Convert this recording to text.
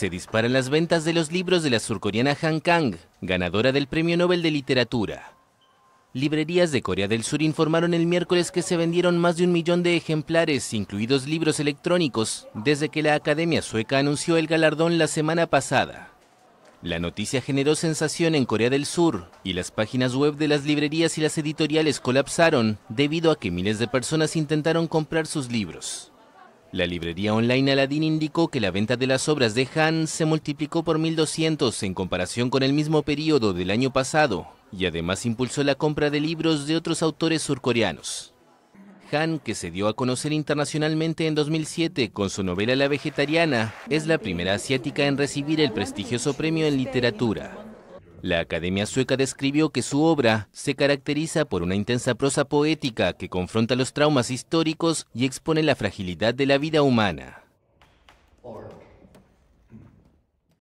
se disparan las ventas de los libros de la surcoreana Han Kang, ganadora del Premio Nobel de Literatura. Librerías de Corea del Sur informaron el miércoles que se vendieron más de un millón de ejemplares, incluidos libros electrónicos, desde que la Academia Sueca anunció el galardón la semana pasada. La noticia generó sensación en Corea del Sur y las páginas web de las librerías y las editoriales colapsaron debido a que miles de personas intentaron comprar sus libros. La librería online Aladdin indicó que la venta de las obras de Han se multiplicó por 1.200 en comparación con el mismo periodo del año pasado y además impulsó la compra de libros de otros autores surcoreanos. Han, que se dio a conocer internacionalmente en 2007 con su novela La Vegetariana, es la primera asiática en recibir el prestigioso premio en literatura. La Academia Sueca describió que su obra se caracteriza por una intensa prosa poética que confronta los traumas históricos y expone la fragilidad de la vida humana.